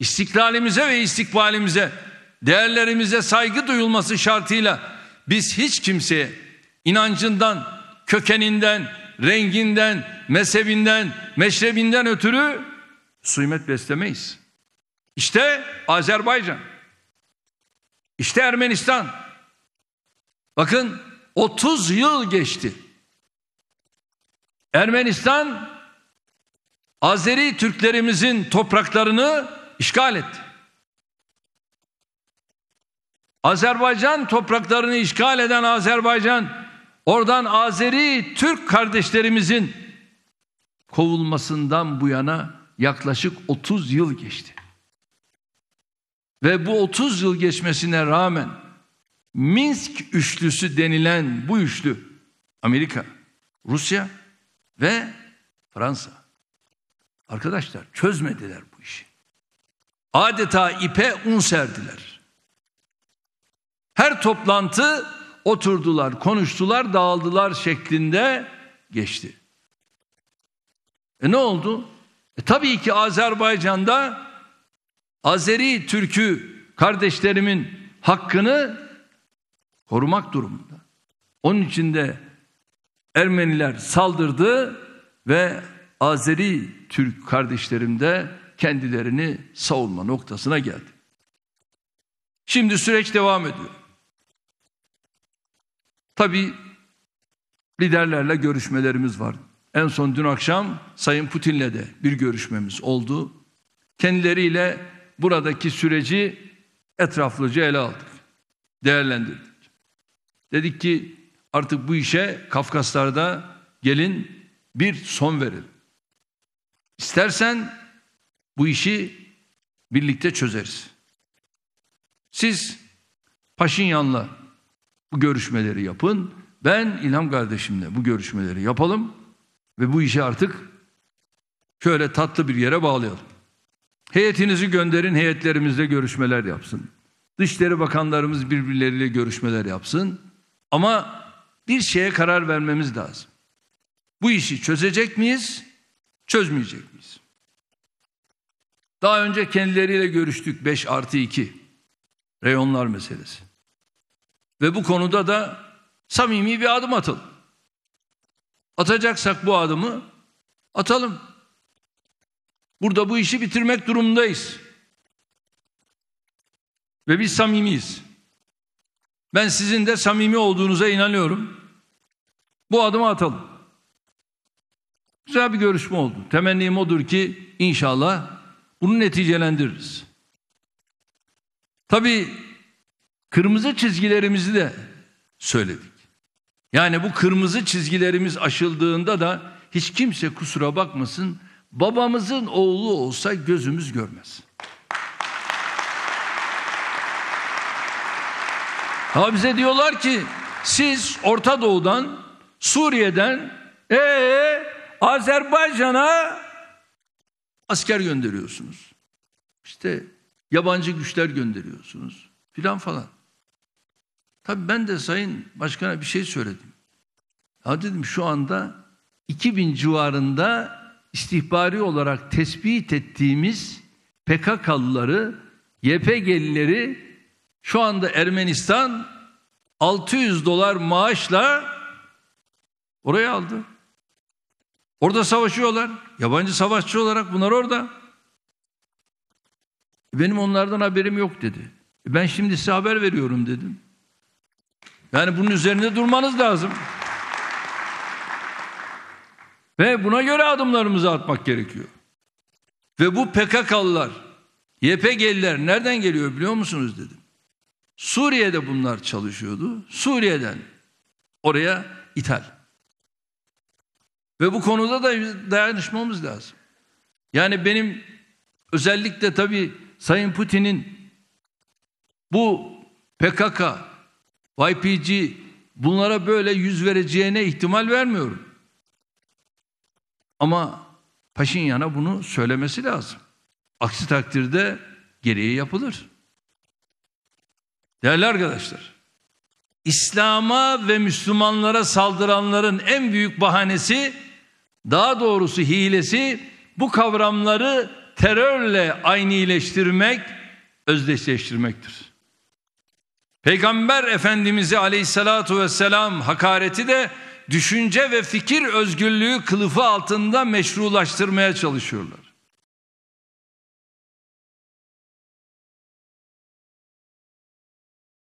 İstiklalimize ve istikbalimize, değerlerimize saygı duyulması şartıyla biz hiç kimseye inancından, kökeninden, renginden, mezhebinden, meşrebinden ötürü suimet beslemeyiz. İşte Azerbaycan, işte Ermenistan. Bakın 30 yıl geçti. Ermenistan Azeri Türklerimizin topraklarını işgal etti. Azerbaycan topraklarını işgal eden Azerbaycan oradan Azeri Türk kardeşlerimizin kovulmasından bu yana yaklaşık 30 yıl geçti. Ve bu 30 yıl geçmesine rağmen Minsk üçlüsü denilen bu üçlü Amerika, Rusya ve Fransa. Arkadaşlar çözmediler Adeta ipe un serdiler. Her toplantı oturdular, konuştular, dağıldılar şeklinde geçti. E ne oldu? E tabii ki Azerbaycan'da Azeri Türk'ü kardeşlerimin hakkını korumak durumunda. Onun için de Ermeniler saldırdı ve Azeri Türk kardeşlerim de kendilerini savunma noktasına geldi. Şimdi süreç devam ediyor. Tabii liderlerle görüşmelerimiz var. En son dün akşam Sayın Putin'le de bir görüşmemiz oldu. Kendileriyle buradaki süreci etraflıca ele aldık. Değerlendirdik. Dedik ki artık bu işe Kafkaslar'da gelin bir son verelim. İstersen bu işi birlikte çözeriz. Siz Paşinyan'la bu görüşmeleri yapın. Ben İlham kardeşimle bu görüşmeleri yapalım ve bu işi artık şöyle tatlı bir yere bağlayalım. Heyetinizi gönderin, heyetlerimizle görüşmeler yapsın. Dışişleri bakanlarımız birbirleriyle görüşmeler yapsın. Ama bir şeye karar vermemiz lazım. Bu işi çözecek miyiz, çözmeyecek miyiz? Daha önce kendileriyle görüştük 5 artı 2 reyonlar meselesi. Ve bu konuda da samimi bir adım atalım. Atacaksak bu adımı atalım. Burada bu işi bitirmek durumundayız. Ve biz samimiyiz. Ben sizin de samimi olduğunuza inanıyorum. Bu adımı atalım. Güzel bir görüşme oldu. Temennim odur ki inşallah bunu neticelendiririz. Tabii kırmızı çizgilerimizi de söyledik. Yani bu kırmızı çizgilerimiz aşıldığında da hiç kimse kusura bakmasın babamızın oğlu olsa gözümüz görmez. Ha bize diyorlar ki siz Orta Doğu'dan, Suriye'den, ee, Azerbaycan'a asker gönderiyorsunuz. İşte yabancı güçler gönderiyorsunuz filan falan. Tabii ben de Sayın Başkan'a bir şey söyledim. Ya dedim şu anda 2000 civarında istihbari olarak tespit ettiğimiz PKK'lıları, YPG'lileri şu anda Ermenistan 600 dolar maaşla oraya aldı. Orada savaşıyorlar. Yabancı savaşçı olarak bunlar orada. Benim onlardan haberim yok dedi. E ben şimdi size haber veriyorum dedim. Yani bunun üzerinde durmanız lazım. Ve buna göre adımlarımızı atmak gerekiyor. Ve bu PKK'lılar, YPG'liler nereden geliyor biliyor musunuz dedim. Suriye'de bunlar çalışıyordu. Suriye'den oraya ithal. Ve bu konuda da dayanışmamız lazım. Yani benim özellikle tabii Sayın Putin'in bu PKK, YPG bunlara böyle yüz vereceğine ihtimal vermiyorum. Ama Paşinyan'a bunu söylemesi lazım. Aksi takdirde gereği yapılır. Değerli arkadaşlar, İslam'a ve Müslümanlara saldıranların en büyük bahanesi daha doğrusu hilesi bu kavramları terörle aynileştirmek, özdeşleştirmektir. Peygamber Efendimiz'i aleyhissalatu vesselam hakareti de düşünce ve fikir özgürlüğü kılıfı altında meşrulaştırmaya çalışıyorlar.